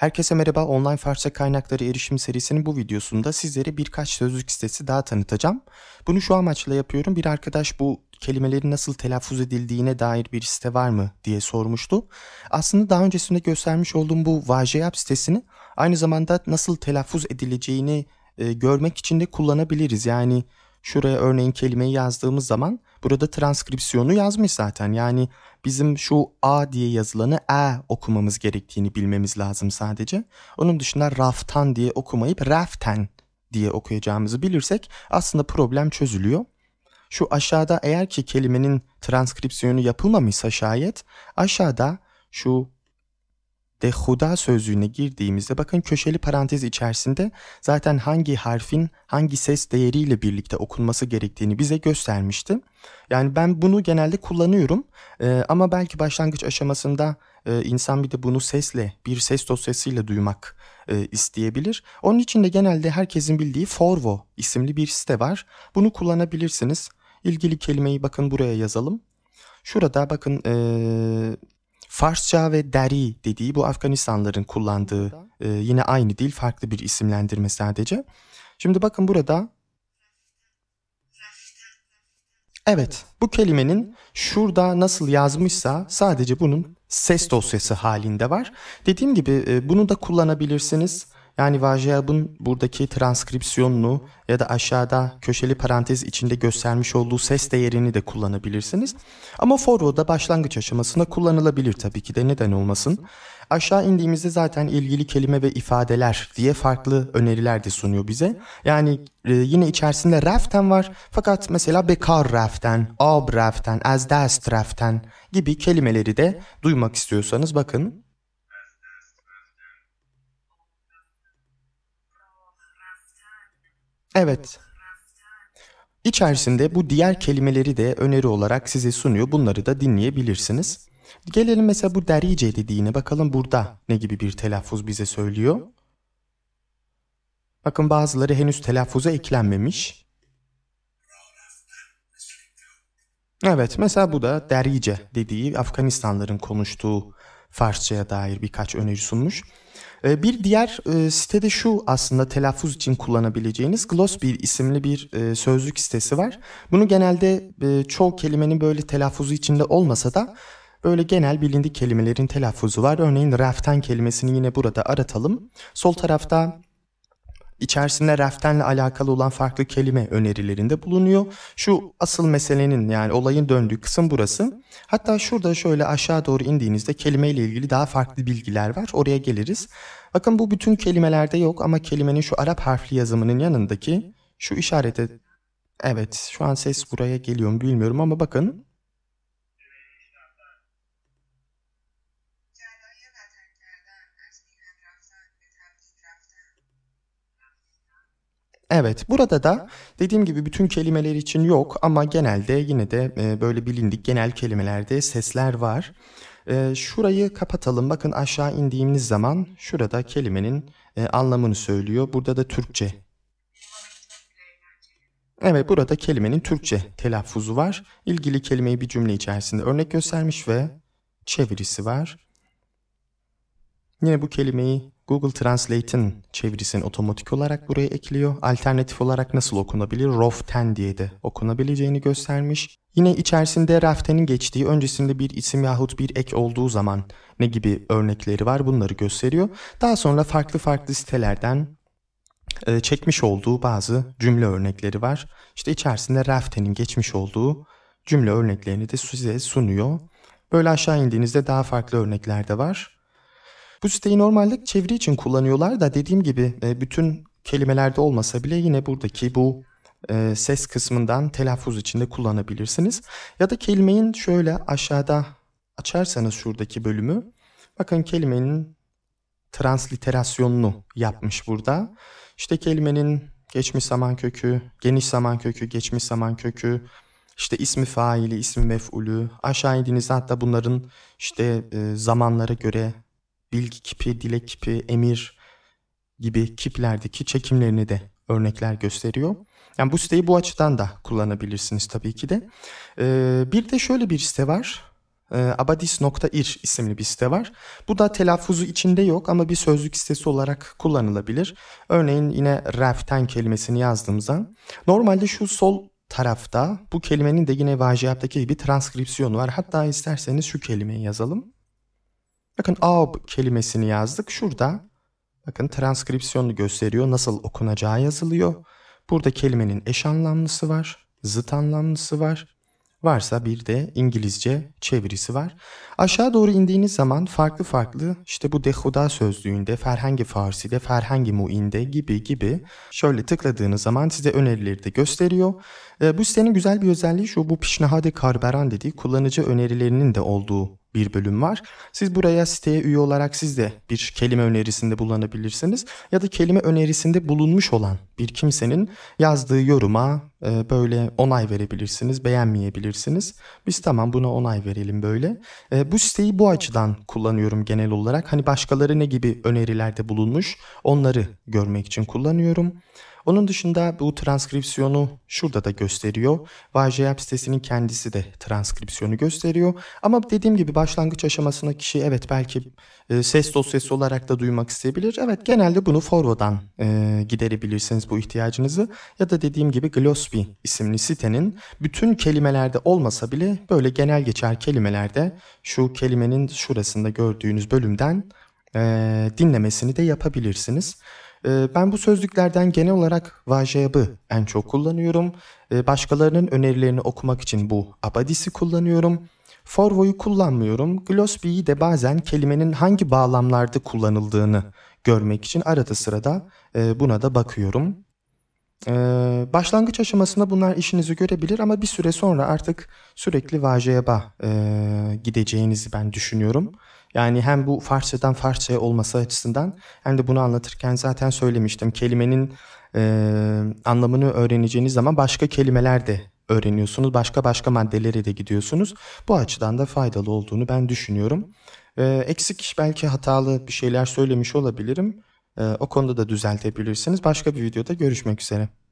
Herkese merhaba, online Farsça kaynakları erişim serisinin bu videosunda sizlere birkaç sözlük sitesi daha tanıtacağım. Bunu şu amaçla yapıyorum, bir arkadaş bu kelimelerin nasıl telaffuz edildiğine dair bir site var mı diye sormuştu. Aslında daha öncesinde göstermiş olduğum bu Vajeyap sitesini aynı zamanda nasıl telaffuz edileceğini e, görmek için de kullanabiliriz. Yani şuraya örneğin kelimeyi yazdığımız zaman Burada transkripsiyonu yazmış zaten. Yani bizim şu A diye yazılanı E okumamız gerektiğini bilmemiz lazım sadece. Onun dışında raftan diye okumayıp raften diye okuyacağımızı bilirsek aslında problem çözülüyor. Şu aşağıda eğer ki kelimenin transkripsiyonu yapılmamışsa şayet aşağıda şu de huda sözlüğüne girdiğimizde bakın köşeli parantez içerisinde zaten hangi harfin hangi ses değeriyle birlikte okunması gerektiğini bize göstermişti. Yani ben bunu genelde kullanıyorum ee, ama belki başlangıç aşamasında e, insan bir de bunu sesle bir ses dosyasıyla duymak e, isteyebilir. Onun için de genelde herkesin bildiği Forvo isimli bir site var. Bunu kullanabilirsiniz. İlgili kelimeyi bakın buraya yazalım. Şurada bakın e, Farsça ve Dari dediği bu Afganistanların kullandığı e, yine aynı dil farklı bir isimlendirme sadece. Şimdi bakın burada Evet bu kelimenin şurada nasıl yazmışsa sadece bunun ses dosyası halinde var. Dediğim gibi e, bunu da kullanabilirsiniz. Yani Vajayab'ın buradaki transkripsiyonunu ya da aşağıda köşeli parantez içinde göstermiş olduğu ses değerini de kullanabilirsiniz. Ama foro da başlangıç aşamasında kullanılabilir tabii ki de neden olmasın. Aşağı indiğimizde zaten ilgili kelime ve ifadeler diye farklı öneriler de sunuyor bize. Yani e, yine içerisinde raften var fakat mesela bekar raften, ab raften, az dast raften gibi kelimeleri de duymak istiyorsanız bakın Evet. İçerisinde bu diğer kelimeleri de öneri olarak size sunuyor. Bunları da dinleyebilirsiniz. Gelelim mesela bu derice dediğine bakalım burada ne gibi bir telaffuz bize söylüyor. Bakın bazıları henüz telaffuza eklenmemiş. Evet mesela bu da derice dediği Afganistanların konuştuğu Farsçaya dair birkaç öneri sunmuş. Ee, bir diğer e, sitede şu aslında telaffuz için kullanabileceğiniz Glossbeer isimli bir e, sözlük sitesi var. Bunu genelde e, çoğu kelimenin böyle telaffuzu içinde olmasa da Böyle genel bilindik kelimelerin telaffuzu var. Örneğin raftan kelimesini yine burada aratalım. Sol tarafta içerisinde raftenle alakalı olan farklı kelime önerilerinde bulunuyor. Şu asıl meselenin yani olayın döndüğü kısım burası. Hatta şurada şöyle aşağı doğru indiğinizde kelimeyle ilgili daha farklı bilgiler var. Oraya geliriz. Bakın bu bütün kelimelerde yok ama kelimenin şu Arap harfli yazımının yanındaki şu işarete Evet şu an ses buraya geliyor mu bilmiyorum ama bakın Evet burada da dediğim gibi bütün kelimeler için yok ama genelde yine de e, böyle bilindik genel kelimelerde sesler var. E, şurayı kapatalım bakın aşağı indiğimiz zaman şurada kelimenin e, anlamını söylüyor. Burada da Türkçe. Evet burada kelimenin Türkçe telaffuzu var. İlgili kelimeyi bir cümle içerisinde örnek göstermiş ve çevirisi var. Yine bu kelimeyi Google Translate'in çevirisini otomatik olarak buraya ekliyor. Alternatif olarak nasıl okunabilir? Rof 10 diye de okunabileceğini göstermiş. Yine içerisinde raftenin geçtiği öncesinde bir isim yahut bir ek olduğu zaman ne gibi örnekleri var bunları gösteriyor. Daha sonra farklı farklı sitelerden e, çekmiş olduğu bazı cümle örnekleri var. İşte içerisinde raftenin geçmiş olduğu cümle örneklerini de size sunuyor. Böyle aşağı indiğinizde daha farklı örnekler de var. Bu siteyi normalde çeviri için kullanıyorlar da dediğim gibi e, bütün kelimelerde olmasa bile yine buradaki bu e, ses kısmından telaffuz içinde kullanabilirsiniz. Ya da kelimenin şöyle aşağıda açarsanız şuradaki bölümü bakın kelimenin transliterasyonunu yapmış burada. İşte kelimenin geçmiş zaman kökü, geniş zaman kökü, geçmiş zaman kökü, işte ismi faili, ismi mef'ulü. Aşağı indiğinizde hatta bunların işte e, zamanlara göre bilgi kipi, dilek kipi, emir gibi kiplerdeki çekimlerini de örnekler gösteriyor. Yani bu siteyi bu açıdan da kullanabilirsiniz tabii ki de. Ee, bir de şöyle bir site var. Ee, abadis.ir isimli bir site var. Bu da telaffuzu içinde yok ama bir sözlük sitesi olarak kullanılabilir. Örneğin yine raften kelimesini yazdığımızda normalde şu sol tarafta bu kelimenin de yine vajiyaptaki gibi transkripsiyonu var. Hatta isterseniz şu kelimeyi yazalım. Bakın aub kelimesini yazdık. Şurada bakın transkripsiyonu gösteriyor. Nasıl okunacağı yazılıyor. Burada kelimenin eş anlamlısı var. Zıt anlamlısı var. Varsa bir de İngilizce çevirisi var. Aşağı doğru indiğiniz zaman farklı farklı işte bu Dehuda sözlüğünde, Ferhangi Farsi'de, Ferhangi Mu'inde gibi gibi şöyle tıkladığınız zaman size önerileri de gösteriyor. E, bu sitenin güzel bir özelliği şu bu Pişnahade Karberan dediği kullanıcı önerilerinin de olduğu bir bölüm var. Siz buraya siteye üye olarak siz de bir kelime önerisinde bulunabilirsiniz ya da kelime önerisinde bulunmuş olan bir kimsenin yazdığı yoruma e, böyle onay verebilirsiniz, beğenmeyebilirsiniz. Biz tamam buna onay verelim böyle. E, bu siteyi bu açıdan kullanıyorum genel olarak. Hani başkaları ne gibi önerilerde bulunmuş onları görmek için kullanıyorum. Onun dışında bu transkripsiyonu şurada da gösteriyor. YJAP sitesinin kendisi de transkripsiyonu gösteriyor. Ama dediğim gibi başlangıç aşamasında kişi evet belki e, ses dosyası olarak da duymak isteyebilir. Evet genelde bunu Forvo'dan e, giderebilirsiniz bu ihtiyacınızı. Ya da dediğim gibi Glossby isimli sitenin bütün kelimelerde olmasa bile böyle genel geçer kelimelerde şu kelimenin şurasında gördüğünüz bölümden e, dinlemesini de yapabilirsiniz. Ee, ben bu sözlüklerden genel olarak Vajab'ı en çok kullanıyorum. Ee, başkalarının önerilerini okumak için bu Abadis'i kullanıyorum. Forvo'yu kullanmıyorum. Glosby'yi de bazen kelimenin hangi bağlamlarda kullanıldığını görmek için arada sırada e, buna da bakıyorum. Ee, başlangıç aşamasında bunlar işinizi görebilir ama bir süre sonra artık sürekli Vajab'a e, gideceğinizi ben düşünüyorum. Yani hem bu Farsçadan Farsçaya olması açısından hem de bunu anlatırken zaten söylemiştim. Kelimenin e, anlamını öğreneceğiniz zaman başka kelimeler de öğreniyorsunuz. Başka başka maddelere de gidiyorsunuz. Bu açıdan da faydalı olduğunu ben düşünüyorum. E, eksik belki hatalı bir şeyler söylemiş olabilirim. E, o konuda da düzeltebilirsiniz. Başka bir videoda görüşmek üzere.